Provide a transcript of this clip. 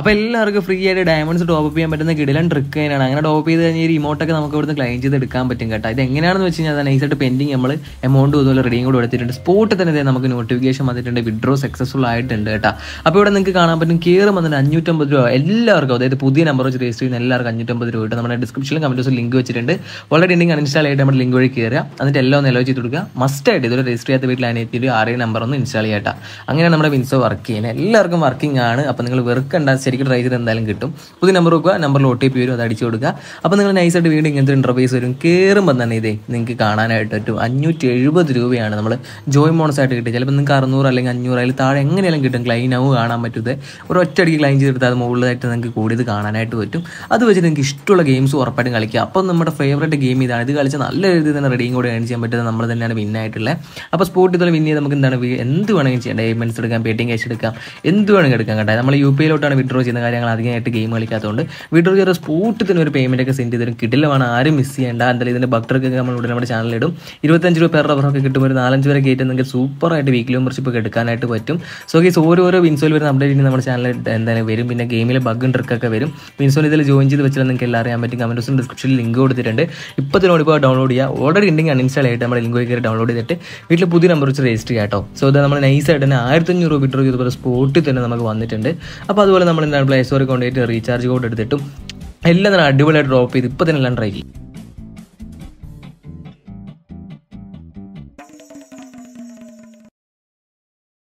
അപ്പോൾ എല്ലാവർക്കും ഫ്രീ ആയിട്ട് ഡയമണ്ട്സ് ടോപ്പ് ചെയ്യാൻ പറ്റുന്ന കിടിലൻ ട്രിക്ക് തന്നെയാണ് അങ്ങനെ ടോപ്പ് ചെയ്ത് കഴിഞ്ഞാൽ ഈ ഇമോട്ടൊക്കെ നമുക്ക് ഇവിടുന്ന് ക്ലെയിം ചെയ്ത് എടുക്കാൻ പറ്റും കേട്ടോ ഇത് എങ്ങനെയാണെന്ന് വെച്ച് കഴിഞ്ഞാൽ ആയിട്ട് പെൻഡിങ് നമ്മൾ എമൗണ്ട് അതുപോലെ റെഡിയും കൂടെ എടുത്തിട്ടുണ്ട് സ്പോട്ട് തന്നെ നമുക്ക് നോട്ടിഫിക്കേഷൻ വന്നിട്ടുണ്ട് വിഡ്രോ സക്സസ്ഫുൾ ആയിട്ടുണ്ട് കേട്ടോ അപ്പോൾ ഇവിടെ നിങ്ങൾക്ക് കാണാൻ പറ്റും കയറും വന്നിട്ട് അഞ്ഞൂറ്റമ്പത് രൂപ എല്ലാവർക്കും അതായത് പുതിയ നമ്പർ വെച്ച് രജിസ്റ്റർ ചെയ്യുന്ന എല്ലാവർക്കും അഞ്ഞൂറ്റമ്പത് രൂപ നമ്മുടെ ഡിസ്ക്രിപ്ഷനിലും കമൻറ്റ് ലിങ്ക് വെച്ചിട്ടുണ്ട് ഓൾറെഡി ഉണ്ടെങ്കിൽ അൺഇൻസ്റ്റാൾ ആയിട്ട് നമ്മുടെ ലിങ്ക് വഴി കയറുക എന്നിട്ട് എല്ലാം ഒന്ന് എലോ ചെയ്ത് കൊടുക്കുക ആയിട്ട് ഇതുവരെ രജിസ്റ്റർ ചെയ്യാത്ത വീട്ടിൽ അനിയത്തിയിട്ട് ആരെയും നമ്പർ ഒന്ന് ഇൻസ്റ്റാൾ ചെയ്യട്ടോ അങ്ങനെ നമ്മുടെ വിൻസോ വർക്ക് ചെയ്യുന്നത് എല്ലാവർക്കും വർക്കിംഗ് ആണ് അപ്പോൾ നിങ്ങൾ വെറുക്കണ്ട ശരിക്കും ട്രൈ ചെയ്ത് എന്തായാലും കിട്ടും പുതിയ നമ്പർ വെക്കുക നമ്പറിൽ ഒ ടി പി വരും അത് അടിച്ചു കൊടുക്കുക അപ്പോൾ നിങ്ങൾ നൈസായിട്ട് വീണ്ടും ഇങ്ങനത്തെ ഇൻ്റർവ്യൂസ് വരും കയറുമ്പോൾ തന്നെ ഇതേ നിങ്ങൾക്ക് കാണാനായിട്ട് പറ്റും അഞ്ഞൂറ്റി എഴുപത് രൂപയാണ് നമ്മൾ ജോയിൻ മോണസ് ആയിട്ട് കിട്ടി ചിലപ്പോൾ നിങ്ങൾക്ക് അറുന്നൂറ് അല്ലെങ്കിൽ അഞ്ഞൂറ് അതിൽ താഴെ എങ്ങനെയാലും കിട്ടും ക്ലൈൻ ആവും കാണാൻ പറ്റുന്നത് ഒരു ഒറ്റയടിക്ക് ക്ലൈൻ ചെയ്തെടുത്താൽ അത് മുകളിലായിട്ട് നിങ്ങൾക്ക് കൂടിയത് കാണാനായിട്ട് പറ്റും അത് വെച്ച് നിങ്ങൾക്ക് ഇഷ്ടമുള്ള ഗെയിംസ് ഉറപ്പായിട്ടും കളിക്കുക അപ്പം നമ്മുടെ ഫേവറേറ്റ് ഗെയിം ഇതാണ് ഇത് കളിച്ച് നല്ല രീതിയിൽ തന്നെ റെഡിയും കൂടെ ഏൺ ചെയ്യാൻ പറ്റുന്നത് നമ്മൾ തന്നെയാണ് വിൻ ആയിട്ടുള്ളത് അപ്പോൾ സ്പോർട്ട് ഇതുപോലെ വിൻ നമുക്ക് എന്താണ് എന്ത് വേണമെങ്കിലും ചെയ്യേണ്ടത് പേയ്മെൻറ്റ്സ് എടുക്കാം പേറ്റിംഗ് ക്യാഷ് എടുക്കാം എന്ത് വേണമെങ്കിലും എടുക്കാം കേട്ടോ നമ്മൾ യു പി ഐയിലോട്ടാണ് വിഡ്രോ വിഡ്രോ ചെയ്യുന്ന കാര്യങ്ങൾ അധികമായിട്ട് ഗെയിം കളിക്കാത്തതുകൊണ്ട് വിഡ്രോ ചെയ്ത സ്പോട്ടത്തിന് ഒരു പേയ്മെൻ്റ് ഒക്കെ സെൻഡ് ചെയ്തിരും കിട്ടില്ലവാണ് ആരും മിസ് ചെയ്യേണ്ട എന്തായാലും ഇതിൻ്റെ ബക്ടറൊക്കെ നമ്മൾ ഉടനെ നമ്മുടെ ഇടും ഇരുപത്തഞ്ച് രൂപ പേർ റബ്ബറൊക്കെ കിട്ടും ഒരു നാലഞ്ച് വരെ പേരെ കയറ്റുന്നെങ്കിൽ സൂപ്പറായിട്ട് വീക്കിലി മെമ്പർഷിപ്പ് ഒക്കെ എടുക്കാനായിട്ട് പറ്റും സോ ഗീസ് ഓരോരോ വിൻസോൽ വരുന്ന അപ്ഡേറ്റ് ഇനി നമ്മുടെ ചാനലിൽ എന്തായാലും വരും പിന്നെ ഗെയിമിലെ ബഗ് ട്രിക്കൊക്കെ വരും വിൻസോൽ ഇതിൽ ജോയിൻ ചെയ്ത് വെച്ചാൽ നിങ്ങൾക്ക് എല്ലാം അറിയാൻ പറ്റും കമൻറ്റ് ബോക്സിൽ ഡിസ്ക്രിപ്ഷനിൽ ലിങ്ക് കൊടുത്തിട്ടുണ്ട് ഇപ്പോൾ ഇതിനോട് ഇപ്പോൾ ഡൗൺലോഡ് ചെയ്യുക ഓൾറെഡി ഉണ്ടെങ്കിൽ അൺഇൻസ്റ്റാൾ ആയിട്ട് നമ്മുടെ ലിങ്ക് കയറി ഡൗൺലോഡ് ചെയ്തിട്ട് വീട്ടിൽ പുതിയ നമ്പർ വെച്ച് രജിസ്റ്റർ ചെയ്യാം കേട്ടോ സോ ഇത് നമ്മൾ നൈസായിട്ട് തന്നെ ആയിരത്തഞ്ഞൂറ് രൂപ വിഡ്രോ ചെയ്തപ്പോൾ സ്പോട്ടിൽ തന്നെ നമുക്ക് വന്നിട്ടുണ്ട് അപ്പോൾ അതുപോലെ നമ്മൾ നമ്മൾ എന്താണ് പ്ലേ സ്റ്റോറിൽ കൊണ്ടുപോയിട്ട് റീചാർജ് കോഡ് എടുത്തിട്ടും എല്ലാം തന്നെ അടിപൊളിയായിട്ട് ഡ്രോപ്പ് ചെയ്ത് ഇപ്പോൾ തന്നെ എല്ലാം ട്രൈ ചെയ്യും